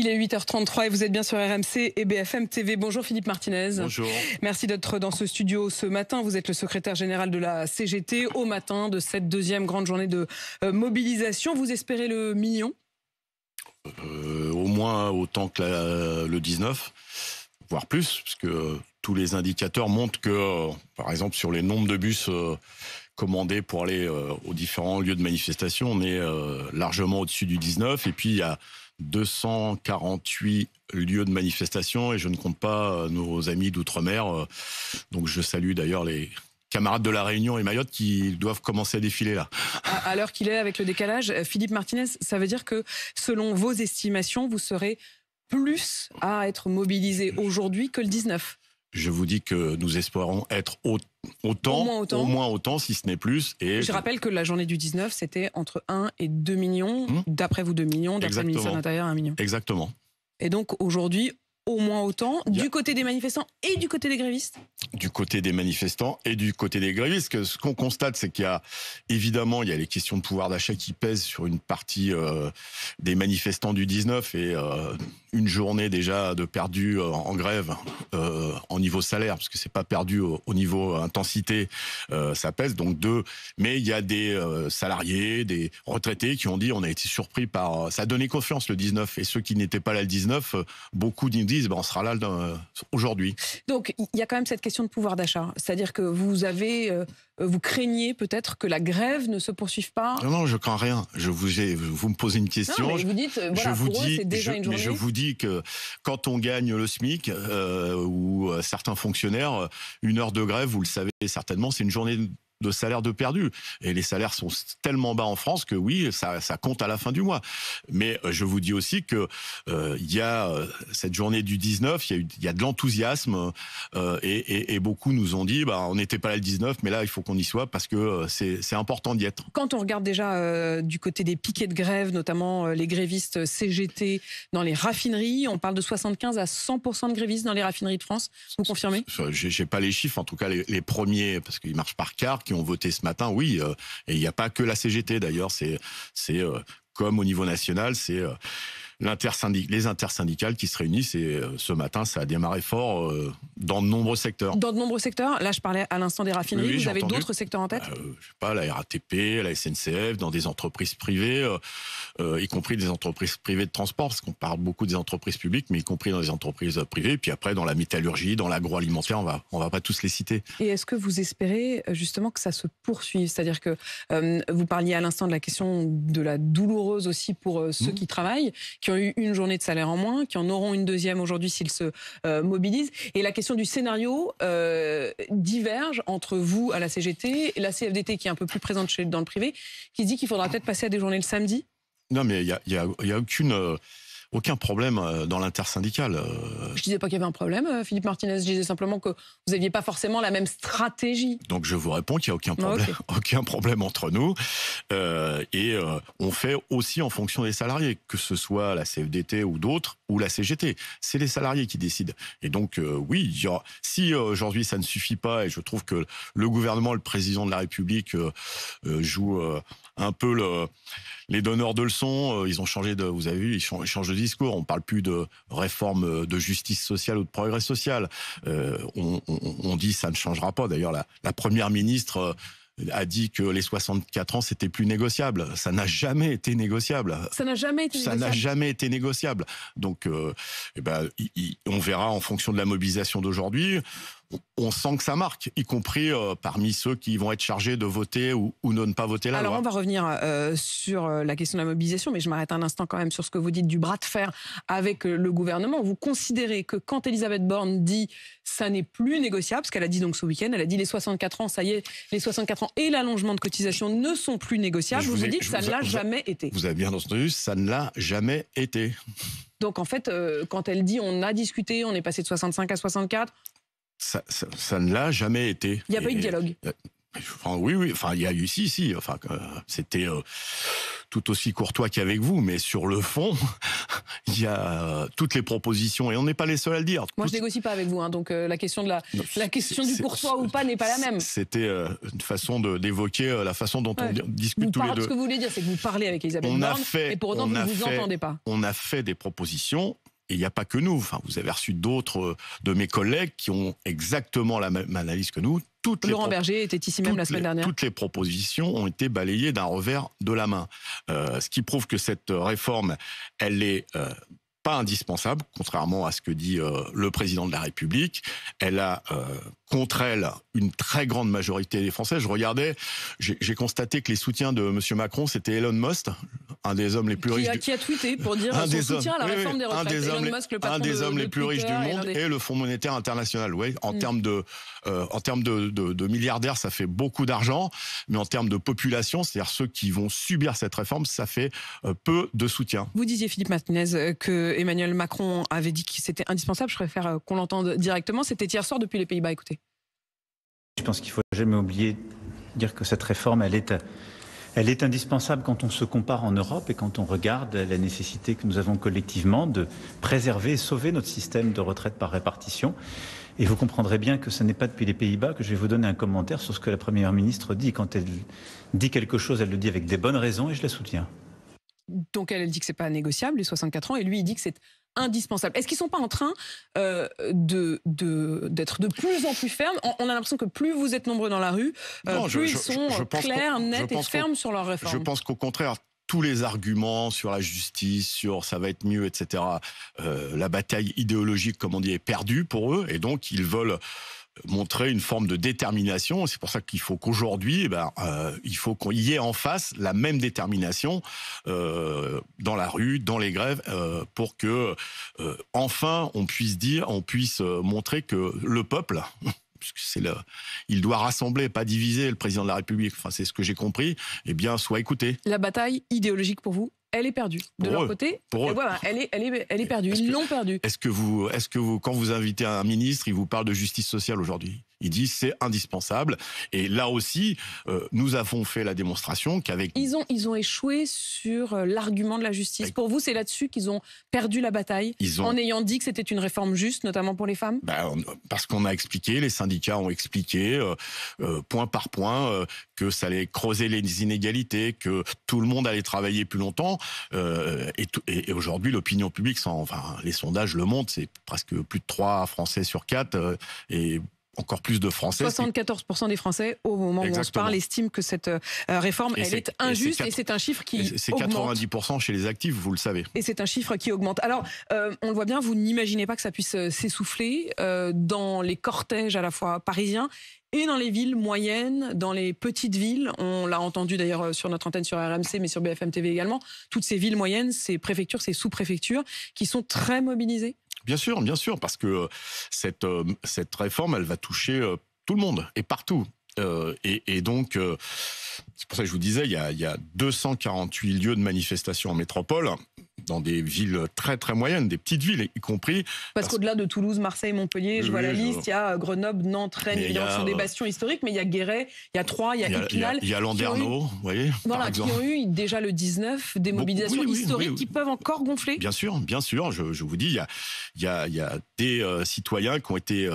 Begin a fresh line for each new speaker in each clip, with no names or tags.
Il est 8h33 et vous êtes bien sur RMC et BFM TV. Bonjour Philippe Martinez. Bonjour. Merci d'être dans ce studio ce matin. Vous êtes le secrétaire général de la CGT au matin de cette deuxième grande journée de euh, mobilisation. Vous espérez le million euh, Au
moins autant que le 19, voire plus, puisque euh, tous les indicateurs montrent que, par exemple, sur les nombres de bus commandés pour aller aux différents lieux de manifestation, on est largement au-dessus du 19. Et puis, il y a 248 lieux de manifestation et je ne compte pas euh, nos amis d'outre-mer. Euh. Donc je salue d'ailleurs les camarades de La Réunion et Mayotte qui doivent commencer à défiler là.
À, l'heure qu'il est avec le décalage, euh, Philippe Martinez, ça veut dire que selon vos estimations, vous serez plus à être mobilisé aujourd'hui que le 19
je vous dis que nous espérons être autant, au, moins autant, si ce n'est plus. Et je rappelle
que la journée du 19, c'était entre 1 et 2 millions, hmm d'après vous 2 millions, d'après le ministère de l'Intérieur 1 million. Exactement. Et donc aujourd'hui, au moins autant du côté des manifestants et du côté des grévistes
Du côté des manifestants et du côté des grévistes. Ce qu'on constate, c'est qu'il y a évidemment il y a les questions de pouvoir d'achat qui pèsent sur une partie euh, des manifestants du 19 et euh, une journée déjà de perdu euh, en grève euh, en niveau salaire, parce que c'est pas perdu au, niveau intensité, euh, ça pèse. Donc deux, mais il y a des salariés, des retraités qui ont dit on a été surpris par ça a donné confiance le 19 et ceux qui n'étaient pas là le 19, beaucoup disent ben, on sera là aujourd'hui.
Donc il y a quand même cette question de pouvoir d'achat, c'est-à-dire que vous avez euh, vous craignez peut-être que la grève ne se poursuive pas
Non, non, je crains rien. Je vous vous me posez une question. vous je vous
dis, vous
dis que quand on gagne le SMIC euh, ou euh, certains fonctionnaires, une heure de grève, vous le savez certainement, c'est une journée de salaire de perdu. Et les salaires sont tellement bas en France que oui, ça, ça compte à la fin du mois. Mais euh, je vous dis aussi que euh, il y a euh, cette journée du 19, il y, y, a de l'enthousiasme et, et, beaucoup nous ont dit, bah, on n'était pas là le 19, mais là il faut qu'on y soit parce que c'est important d'y être.
Quand on regarde déjà du côté des piquets de grève, notamment les grévistes CGT dans les raffineries, on parle de 75 à 100 de grévistes dans les raffineries de France. Vous confirmez
n'ai pas les chiffres, en tout cas les, premiers parce qu'ils marchent par quart qui ont voté ce matin, oui, euh, et il n'y a pas que la CGT d'ailleurs, c'est euh, comme au niveau national, c'est euh, les intersyndicales qui se réunissent. Et euh, ce matin, ça a démarré fort euh, dans de nombreux secteurs.
Dans de nombreux secteurs. Là, je parlais à l'instant des raffineries. Vous avez d'autres secteurs en tête bah, euh,
Je sais pas, la RATP, la SNCF, dans des entreprises privées, euh, y compris des entreprises privées de transport, parce qu'on parle beaucoup des entreprises publiques, mais y compris dans les entreprises privées. puis après, dans la métallurgie, dans l'agroalimentaire, on va, on va pas tous les citer.
Et est-ce que vous espérez justement que ça se poursuive C'est-à-dire que vous parliez à l'instant de la question de la douloureuse aussi pour ceux mmh. qui travaillent, qui qui ont eu une journée de salaire en moins, qui en auront une deuxième aujourd'hui s'ils se euh, mobilisent. Et la question du scénario euh, diverge entre vous à la CGT, et la CFDT qui est un peu plus présente chez, dans le privé, qui dit qu'il faudra peut-être passer à des journées le samedi.
Non, mais il n'y y a, aucune... Euh, aucun problème euh, dans l'intersyndicale. Euh.
Je disais pas qu'il y avait un problème, euh, Philippe Martinez. Je disais simplement que vous n'aviez pas forcément la même stratégie.
Donc je vous réponds qu'il n'y a aucun problème, aucun problème entre nous. et on fait aussi en fonction des salariés, que ce soit la CFDT e ou d'autres, ou la CGT. C'est les salariés qui décident. Et donc oui, si aujourd'hui ça ne suffit pas, et je trouve que le gouvernement, le président de la République joue un peu le les donneurs de leçons, euh, ils ont changé de, vous avez vu, ils, changent, de discours. On parle plus de réforme euh, de justice sociale ou de progrès social. Euh, on, on, on, dit ça ne changera pas. D'ailleurs, la, la, première ministre a dit que les 64 ans, c'était plus négociable. Ça n'a jamais été négociable. Ça n'a jamais été négociable. Ça n'a jamais été négociable. Donc, eh ben, on verra en fonction de la mobilisation d'aujourd'hui on sent que ça marque, y compris euh, parmi ceux qui vont être chargés de voter ou, de ne pas voter là. Alors on va
revenir euh, sur euh, la question de la mobilisation, mais je m'arrête un instant quand même sur ce que vous dites du bras de fer avec le gouvernement. Vous considérez que quand Elisabeth Borne dit ça n'est plus négociable, ce qu'elle a dit donc ce week-end, elle a dit les 64 ans, ça y est, les 64 ans et l'allongement de cotisation ne sont plus négociables, vous, vous, dites que ça ne l'a jamais été. Vous
avez bien entendu, ça ne l'a jamais été.
Donc en fait, quand elle dit on a discuté, on est passé de 65 à 64,
ça, ne l'a jamais été. Il n'y a pas eu de dialogue. Euh, oui, oui. Enfin, il y a eu si, si. Enfin, euh, c'était euh, tout aussi courtois qu'avec vous, mais sur le fond, il y a toutes les propositions et on n'est pas les seuls à le dire. Moi,
je je négocie pas avec vous, hein, donc la question de la, question du courtois ou pas n'est pas la même.
C'était une façon d'évoquer la façon dont on
discute tous les deux. Ce que vous voulez dire, c'est que vous parlez avec Elisabeth on Borne, a fait, et pour autant vous ne vous entendez pas.
On a fait des propositions, et il n'y a pas que nous. Enfin, vous avez reçu d'autres euh, de mes collègues qui ont exactement la même analyse que nous. Laurent
Berger était ici même la semaine dernière.
Toutes les propositions ont été balayées d'un revers de la main. Euh, ce qui prouve que cette euh, réforme, elle est indispensable, contrairement à ce que dit euh, le président de la République. Elle a euh, contre elle une très grande majorité des Français. Je regardais, j'ai constaté que les soutiens de M. Macron, c'était Elon Musk, un des hommes les plus riches. Qui a,
du... qui a tweeté pour dire un des à la réforme des retraites. Un des hommes, les plus riches du monde et,
le Fonds monétaire international. Oui, en mm. termes de, euh, en termes de, de milliardaires, ça fait beaucoup d'argent, mais en termes de population, c'est-à-dire ceux qui vont subir cette réforme, ça fait peu de soutien.
Vous disiez Philippe Martinez que Emmanuel Macron avait dit que c'était indispensable. Je préfère euh, qu'on l'entende directement. C'était hier soir depuis les Pays-Bas. Écoutez.
Je pense qu'il faut jamais oublier dire que cette réforme, elle est, euh, elle est indispensable quand on se compare en Europe et quand on regarde la nécessité que nous avons collectivement de préserver et sauver notre système de retraite par répartition. Et vous comprendrez bien que ce n'est pas depuis les Pays-Bas que je vais vous donner un commentaire sur ce que la Première ministre dit. Quand elle dit quelque chose, elle le dit avec des bonnes raisons et je la soutiens.
Donc elle, dit que c'est pas négociable, les 64 ans, et lui, il dit que c'est indispensable. Est-ce qu'ils sont pas en train euh, de d'être de, plus en plus fermes on, a l'impression que plus vous êtes nombreux dans la rue, euh, plus ils sont euh, clairs, nets et fermes sur leur réforme. Je pense
qu'au contraire, tous les arguments sur la justice, sur ça va être mieux, etc. la bataille idéologique, comme on dit, est perdue pour eux, et donc ils veulent montrer une forme de détermination. C'est pour ça qu'il faut qu'aujourd'hui, eh ben, euh, il faut qu'on y ait en face la même détermination euh, dans la rue, dans les grèves, euh, pour que enfin on puisse dire, on puisse montrer que le peuple. c'est le, il doit rassembler, pas diviser le président de la République. Enfin, c'est ce que j'ai compris. Et eh bien, soit écouté.
La bataille idéologique pour vous, elle est perdue. De leur côté, pour elle, est, perdue. ils l'ont perdue.
Est-ce que, vous, est que vous, quand vous invitez un ministre, il vous parle de justice sociale aujourd'hui il dit c'est indispensable. Et là aussi, euh, nous avons fait la démonstration qu'avec...
Ils ont, ils ont échoué sur euh, l'argument de la justice. Pour vous, c'est là-dessus qu'ils ont perdu la bataille ils en ayant dit que c'était une réforme juste, notamment pour les femmes bah,
Parce qu'on a expliqué, les syndicats ont expliqué euh, point par point que ça allait creuser les inégalités, que tout le monde allait travailler plus longtemps. et, aujourd'hui, l'opinion publique, sans, enfin, les sondages le montrent, c'est presque plus de 3 Français sur 4 et encore plus de Français.
74% des Français, au moment où on se parle, estiment que cette euh, réforme, elle est, injuste et c'est un chiffre qui C'est
90% chez les actifs, vous le savez.
Et c'est un chiffre qui augmente. Alors, euh, on le voit bien, vous n'imaginez pas que ça puisse euh, s'essouffler dans les cortèges à la fois parisiens et dans les villes moyennes, dans les petites villes, on l'a entendu d'ailleurs euh, sur notre antenne sur RMC, mais sur BFM TV également, toutes ces villes moyennes, ces préfectures, ces sous-préfectures, qui sont très mobilisées
Bien sûr, bien sûr, parce que euh, cette, euh, cette réforme, elle va toucher tout le monde et partout. et, donc, c'est pour ça que je vous disais, il y a, il y a 248 lieux de manifestation en métropole dans des villes très très moyennes, des petites villes y compris.
Parce, qu'au-delà de Toulouse, Marseille, Montpellier, je vois la liste, il y a Grenoble, Nantes, Rennes, qui sont des bastions historiques, mais il y a Guéret, il y a Troyes, il y a Épinal. Il y a, Landerneau,
vous voyez. Voilà, qui ont
eu déjà le 19 des mobilisations historiques qui peuvent encore gonfler. Bien
sûr, bien sûr, je, vous dis, il y a, il y a, des citoyens qui ont été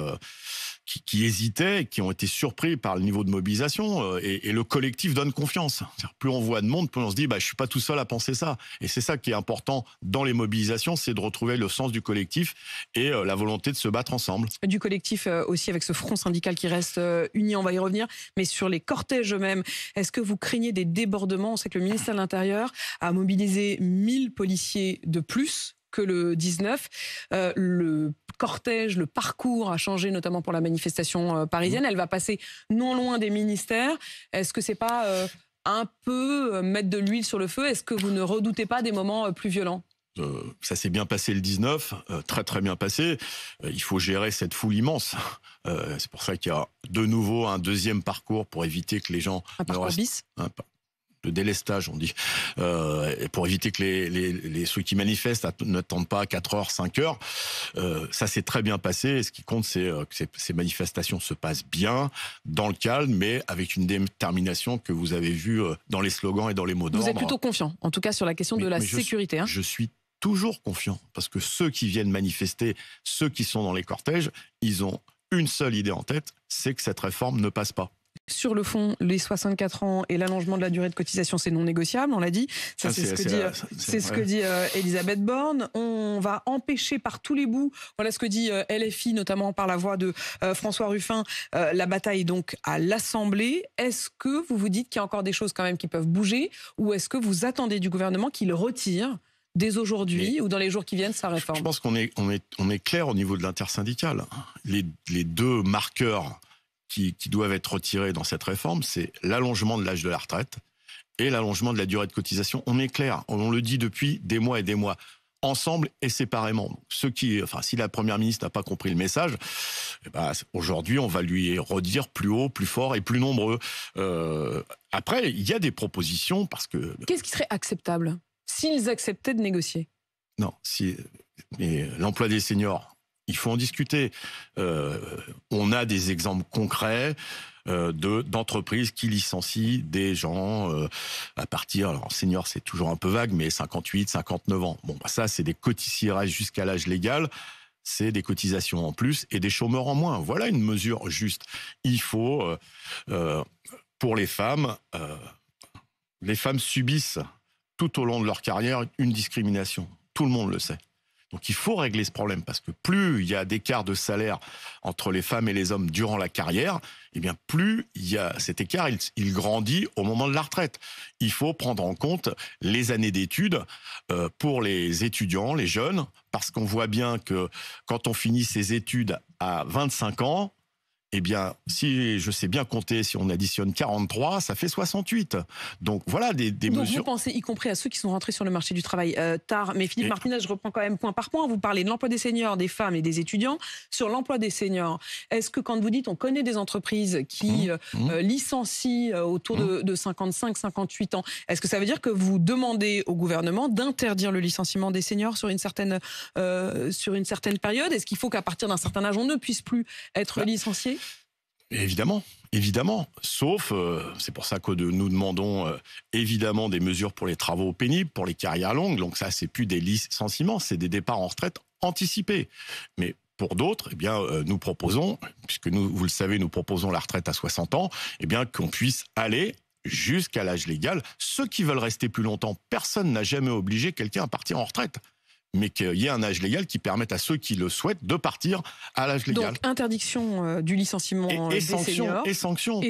qui, hésitaient, qui ont été surpris par le niveau de mobilisation. Euh, et, le collectif donne confiance. Plus on voit de monde, plus on se dit, bah, je suis pas tout seul à penser ça. Et c'est ça qui est important dans les mobilisations, c'est de retrouver le sens du collectif et euh, la volonté de se battre ensemble.
Du collectif euh, aussi avec ce front syndical qui reste uni, on va y revenir, mais sur les cortèges eux-mêmes, est-ce que vous craignez des débordements On sait que le ministère de l'Intérieur a mobilisé 1000 policiers de plus que le 19. Euh, le cortège, le parcours a changé, notamment pour la manifestation euh, parisienne. Elle va passer non loin des ministères. Est-ce que c'est pas euh, un peu mettre de l'huile sur le feu Est-ce que vous ne redoutez pas des moments plus violents
ça s'est bien passé le 19, très très bien passé. il faut gérer cette foule immense. c'est pour ça qu'il y a de nouveau un deuxième parcours pour éviter que les gens. Un parcours le délestage, on dit, euh, pour éviter que les, les, ceux qui manifestent n'attendent pas 4 heures, 5 heures. Euh, ça s'est très bien passé. Et ce qui compte, c'est euh, que ces, manifestations se passent bien, dans le calme, mais avec une détermination que vous avez vue dans les slogans et dans les mots d'ordre. Vous êtes plutôt
confiant, en tout cas sur la question de la sécurité. Hein. Je,
suis toujours confiant, parce que ceux qui viennent manifester, ceux qui sont dans les cortèges, ils ont une seule idée en tête, c'est que cette réforme ne passe pas.
Sur le fond, les 64 ans et l'allongement de la durée de cotisation, c'est non négociable, on l'a dit. Ça, ah, c'est ce, que dit, Elisabeth Borne. On va empêcher par tous les bouts, voilà ce que dit euh, LFI, notamment par la voix de euh, François Ruffin, euh, la bataille donc à l'Assemblée. Est-ce que vous vous dites qu'il y a encore des choses quand même qui peuvent bouger ou est-ce que vous attendez du gouvernement qu'il retire dès aujourd'hui ou dans les jours qui viennent sa réforme Je
pense qu'on est, clair au niveau de l'intersyndicale. les deux marqueurs qui, doivent être retirés dans cette réforme, c'est l'allongement de l'âge de la retraite et l'allongement de la durée de cotisation. On est clair, on le dit depuis des mois et des mois ensemble et séparément. Ce qui, enfin, si la première ministre n'a pas compris le message, eh ben, aujourd'hui, on va lui redire plus haut, plus fort et plus nombreux. Euh, après, il y a des propositions parce que.
Qu'est-ce qui serait acceptable s'ils acceptaient de négocier
Non, si l'emploi des seniors, il faut en discuter. Euh, on a des exemples concrets euh, de d'entreprises qui licencient des gens euh, à partir alors senior c'est toujours un peu vague mais 58 59 ans bon bah, ça c'est des cotisations jusqu'à l'âge légal c'est des cotisations en plus et des chômeurs en moins voilà une mesure juste il faut pour les femmes les femmes subissent tout au long de leur carrière une discrimination tout le monde le sait donc il faut régler ce problème parce que plus il y a d'écart de salaire entre les femmes et les hommes durant la carrière, et eh bien plus il y a cet écart, il grandit au moment de la retraite. Il faut prendre en compte les années d'études euh, pour les étudiants, les jeunes, parce qu'on voit bien que quand on finit ses études à 25 ans, eh bien, si je sais bien compter, si on additionne 43, ça fait 68. Donc voilà des, Donc mesures. Vous
pensez y compris à ceux qui sont rentrés sur le marché du travail euh, tard. Mais Philippe Martinez, je reprends quand même point par point. Vous parlez de l'emploi des seniors, des femmes et des étudiants. Sur l'emploi des seniors, est-ce que quand vous dites on connaît des entreprises qui mmh, euh, mmh. Euh, licencient autour de, 55-58 mmh. ans, est-ce que ça veut dire que vous demandez au gouvernement d'interdire le licenciement des seniors sur une certaine, sur une certaine période Est-ce qu'il faut qu'à partir d'un certain âge, on ne puisse plus être bah, licencié
Évidemment, évidemment. Sauf, euh, c'est pour ça que nous demandons euh, évidemment des mesures pour les travaux pénibles, pour les carrières longues. Donc ça, c'est plus des licenciements, c'est des départs en retraite anticipés. Mais pour d'autres, eh bien, euh, nous proposons, puisque vous le savez, nous proposons la retraite à 60 ans, eh bien, qu'on puisse aller jusqu'à l'âge légal. Ceux qui veulent rester plus longtemps, personne n'a jamais obligé quelqu'un à partir en retraite mais qu'il y ait un âge légal qui permette à ceux qui le souhaitent de partir à l'âge légal. Donc
interdiction euh, du licenciement euh, et, des sanctions, seniors. Et sanctions.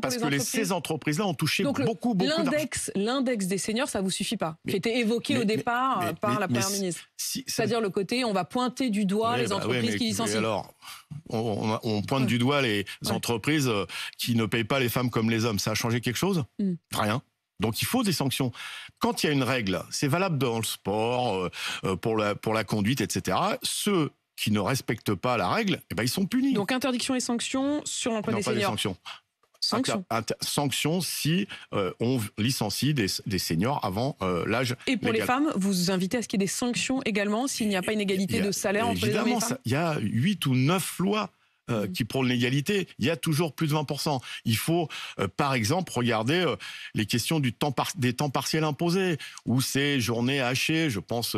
parce que, les que ces
entreprises-là ont touché beaucoup, beaucoup L'index,
l'index des seniors, ça vous suffit pas, qui était évoqué au départ par la première ministre. C'est-à-dire le côté, on va pointer du doigt les bah entreprises qui licencient. alors,
on, pointe du doigt les entreprises euh, qui ne payent pas les femmes comme les hommes. Ça a changé quelque chose hmm. Rien. Donc il faut des sanctions. Quand il y a une règle, c'est valable dans le sport, euh, euh, pour, la, pour la conduite, etc. Ceux qui ne respectent pas la règle, eh ben, ils sont punis.
Donc interdiction et sanctions sur l'emploi des seniors. Des sanctions.
Sanctions Sanctions si euh, on licencie des, seniors avant l'âge. Et pour les femmes,
vous invitez à ce qu'il y ait des sanctions également s'il n'y a pas une égalité de salaire entre les hommes et les femmes.
Il y a huit ou neuf lois euh, mhm. qui prônent l'égalité, il y a toujours plus de 20%. Il faut, euh, par exemple, regarder euh, les questions du temps des temps partiels imposés, ou ces journées hachées, je pense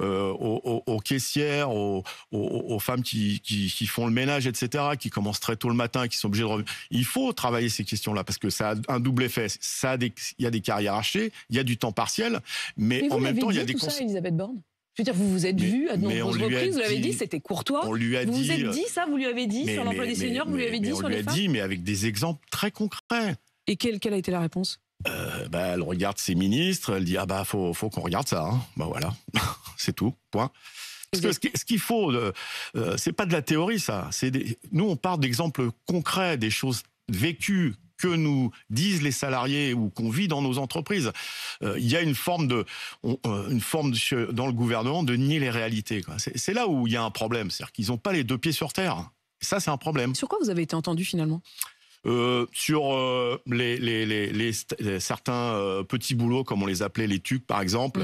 aux, caissières, aux, femmes qui, qui, qui, font le ménage, etc., qui commencent très tôt le matin, qui sont obligées de revenir. Il faut travailler ces questions-là, parce que ça a un double effet. Ça a des... il y a des carrières hachées, il y a du temps partiel, mais, en même temps, il y a des... Tout ça,
Elisabeth Borne je veux dire, vous vous êtes vu à de nombreuses reprises, vous l'avez dit, c'était courtois. On lui a vous dit, vous êtes dit ça, vous lui avez dit sur l'emploi des seniors, vous lui avez dit on lui a dit,
mais avec des exemples
très concrets. Et quelle, a été la réponse
euh, bah, Elle regarde ses ministres, elle dit ah bah faut, faut qu'on regarde ça. Hein. Bah voilà, c'est tout. Point. Parce que ce qu'il faut, euh, c'est pas de la théorie ça. nous on parle d'exemples concrets, des choses vécues que nous disent les salariés ou qu'on vit dans nos entreprises. Euh, il y a une forme de, euh, une forme dans le gouvernement de nier les réalités. C'est là où il y a un problème, c'est-à-dire qu'ils n'ont pas les deux pieds sur terre. ça, c'est un problème. Sur quoi vous avez été entendu finalement euh, sur euh, les, les, certains euh, petits boulots, comme on les appelait les tucs, par exemple,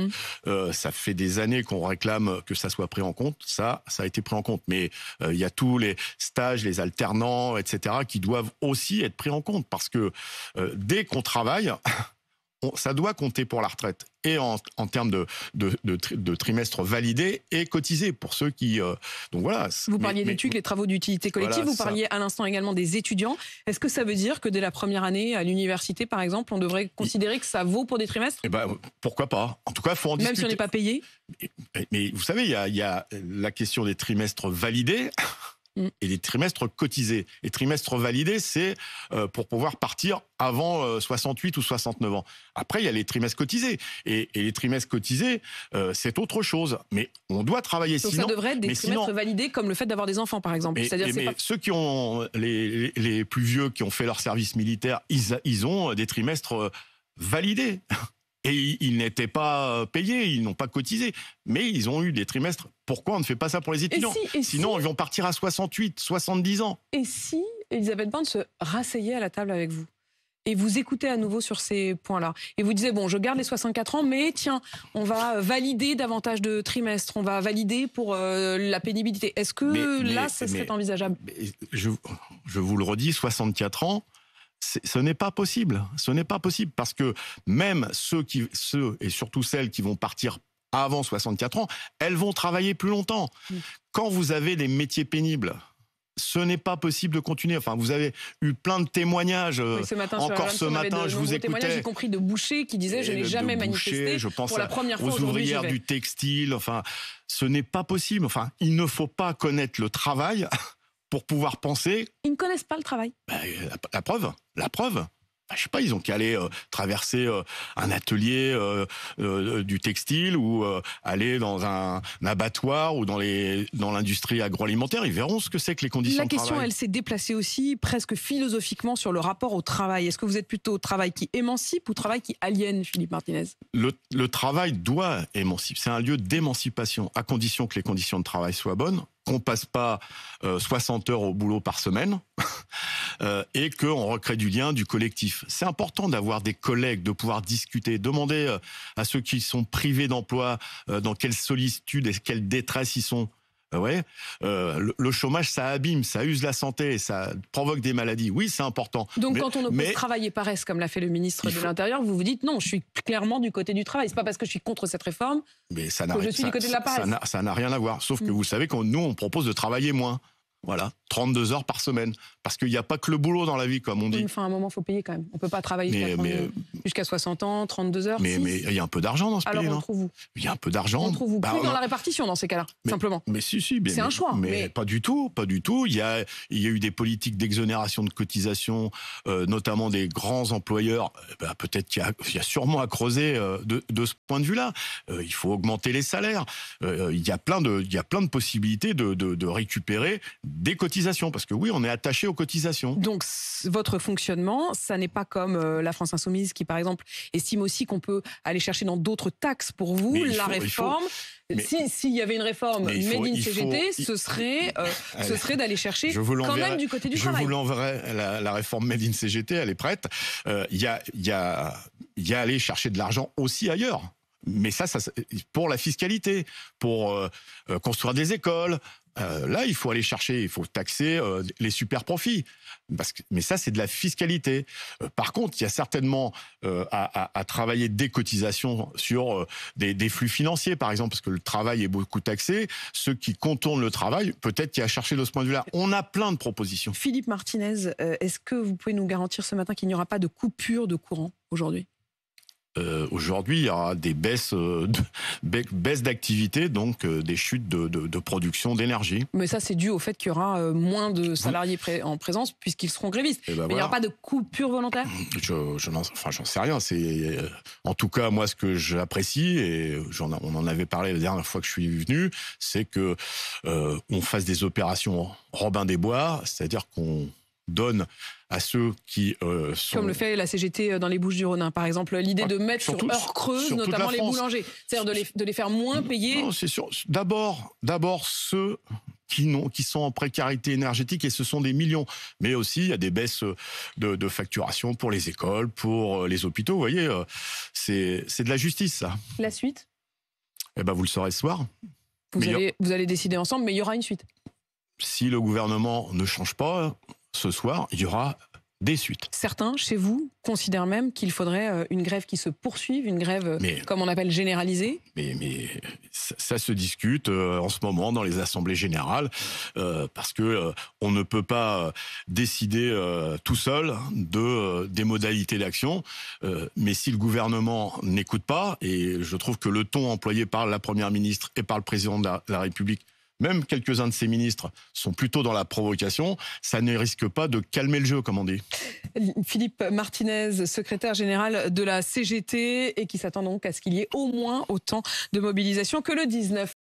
mm. ça fait des années qu'on réclame que ça soit pris en compte. Ça, ça a été pris en compte. Mais il y a tous les stages, les alternants, etc., qui doivent aussi être pris en compte parce que dès qu'on travaille, ça doit compter pour la retraite et en, en termes de, de, trimestres validés et cotisés pour ceux qui... Euh, donc voilà. Vous parliez d'études,
les travaux d'utilité collective, vous parliez à l'instant également des étudiants. Est-ce que ça veut dire que dès la première année à l'université, par exemple, on devrait considérer que ça vaut pour des trimestres et
eh ben, pourquoi pas En tout cas, faut en discuter. Même si on n'est pas payé mais, vous savez, il y, y a la question des trimestres validés. Mm. et les trimestres cotisés. Et trimestres validés, c'est euh, pour pouvoir partir avant 68 euh, ou 69 ans. Après, il y a les trimestres cotisés. Et, les trimestres cotisés, euh, c'est autre chose. Mais on doit travailler Donc sinon, ça devrait être des trimestres
validés, comme le fait d'avoir des enfants, par exemple. C'est-à-dire
ceux qui ont les, les, plus vieux qui ont fait leur service militaire, ils ont des trimestres validés. Et ils n'étaient pas euh, payés, ils n'ont pas cotisé, mais ils ont eu des trimestres. Pourquoi on ne fait pas ça pour les étudiants Sinon, ils vont partir à 68, 70 ans.
Et si Elisabeth Borne se rasseyait à la table avec vous et vous écoutez à nouveau sur ces points-là. Et vous disait bon, je garde les 64 ans, mais tiens, on va valider davantage de trimestres, on va valider pour euh, la pénibilité. Est-ce que là, ça serait envisageable
je, je, vous le redis, 64 ans, ce n'est pas possible. Ce n'est pas possible parce que même ceux qui, et surtout celles qui vont partir avant 64 ans, elles vont travailler plus longtemps. Mm. Quand vous avez des métiers pénibles, ce n'est pas possible de continuer. Enfin, vous avez eu plein de témoignages. ce matin, euh, encore ce matin, je vous écoutais. Y
compris de Boucher qui disait « je n'ai jamais manifesté. Je pense pour la première fois aux ouvrières du
textile. Enfin, ce n'est pas possible. Enfin, il ne faut pas connaître le travail pour pouvoir penser.
Ils ne connaissent pas le travail. Bah,
euh, la, preuve, la preuve. Je bah, je sais pas, ils ont qu'à aller euh, traverser euh, un atelier du textile ou aller dans un, abattoir ou dans les dans l'industrie agroalimentaire. Ils verront ce que c'est que les conditions. La question, elle
s'est déplacée aussi presque philosophiquement sur le rapport au travail. Est-ce que vous êtes plutôt au travail qui émancipe ou travail qui aliène, Philippe Martinez
le, le travail doit émanciper. C'est un lieu d'émancipation à condition que les conditions de travail soient bonnes qu'on passe pas 60 euh, heures au boulot par semaine euh, et qu'on recrée du lien, du collectif. C'est important d'avoir des collègues, de pouvoir discuter, demander euh, à ceux qui sont privés d'emploi dans quelle sollicitude et quelle détresse ils sont. Ah ouais, euh, le, chômage, ça abîme, ça use la santé, ça provoque des maladies. Oui, c'est important. Donc, quand on oppose
travailler et paresse, comme l'a fait le ministre de l'Intérieur, vous vous dites non, je suis clairement du côté du travail. C'est pas parce que je suis contre cette réforme
mais ça que je suis ça, Ça n'a rien à voir. Sauf que mm. vous savez qu'on nous, on propose de travailler moins. Voilà, 32 heures par semaine. Parce qu'il n'y a pas que le boulot dans la vie, comme on dit. Enfin,
à un moment, il faut payer quand même. On ne peut pas travailler jusqu'à 60 ans, 32 heures. Mais
il y a un peu d'argent dans ce pays. Alors, on Il y a un peu d'argent. On trouve plus bah, dans la
répartition dans ces cas-là, simplement. Mais si, si. C'est un choix. Mais,
pas du tout, pas du tout. Il y a, il y a eu des politiques d'exonération de cotisations, euh, notamment des grands employeurs. Euh, bah, peut-être qu'il y, a sûrement à creuser euh, de, ce point de vue-là. il faut augmenter les salaires. il, y a plein de, y a plein de possibilités de, de, de récupérer des cotisations, parce que oui, on est attaché aux cotisations.
Donc votre fonctionnement, ça n'est pas comme euh, la France Insoumise qui, par exemple, estime aussi qu'on peut aller chercher dans d'autres taxes pour vous la réforme. S'il y avait une réforme made in CGT, ce serait, euh, ce serait d'aller chercher quand même du côté du travail. Je vous
l'enverrai, la, la, réforme made in CGT, elle est prête. Euh, il y, a, y, a, y a aller chercher de l'argent aussi ailleurs. Mais ça, ça, pour la fiscalité, pour construire des écoles, euh, là, il faut aller chercher, il faut taxer euh, les super profits. mais ça, c'est de la fiscalité. Euh, par contre, il y a certainement à, travailler des cotisations sur des, des, flux financiers, par exemple, parce que le travail est beaucoup taxé. Ceux qui contournent le travail, peut-être qu'il y a à chercher de ce point de vue-là. On a plein de propositions.
Philippe Martinez, est-ce que vous pouvez nous garantir ce matin qu'il n'y aura pas de coupure de courant aujourd'hui
euh, aujourd'hui, il y aura des baisses, euh, d'activité, donc euh, des chutes de, production d'énergie.
Mais ça, c'est dû au fait qu'il y aura moins de salariés en présence puisqu'ils seront grévistes. Eh ben Mais il n'y aura pas de coupure volontaire
Je, je n'en sais rien. C'est en tout cas moi ce que j'apprécie et on en avait parlé la dernière fois que je suis venu, c'est que on fasse des opérations Robin des Bois, c'est-à-dire qu'on donne à ceux qui euh, sont... Comme
le fait la CGT euh, dans les Bouches-du-Rhône, hein, par exemple. L'idée de mettre sur, heure creuse, notamment les boulangers. C'est-à-dire de les, de les, faire moins payer.
c'est sûr. D'abord, d'abord ceux qui, qui sont en précarité énergétique, et ce sont des millions. Mais aussi, il y a des baisses de, facturation pour les écoles, pour euh, les hôpitaux. Vous voyez, c'est de la justice, ça. La suite Eh bien, vous le saurez ce soir.
Vous, allez, vous allez décider ensemble, mais il y aura une suite.
Si le gouvernement ne change pas, ce soir, il y aura des suites.
Certains, chez vous, considèrent même qu'il faudrait euh, une grève qui se poursuive, une grève, euh, comme on appelle, généralisée
Mais, ça, se discute euh, en ce moment dans les assemblées générales, parce que on ne peut pas décider tout seul hein, de, des modalités d'action. mais si le gouvernement n'écoute pas, et je trouve que le ton employé par la Première ministre et par le Président de la République même quelques-uns de ses ministres sont plutôt dans la provocation, ça ne risque pas de calmer le jeu, comme on dit.
Philippe Martinez, secrétaire général de la CGT, et qui s'attend donc à ce qu'il y ait au moins autant de mobilisation que le 19.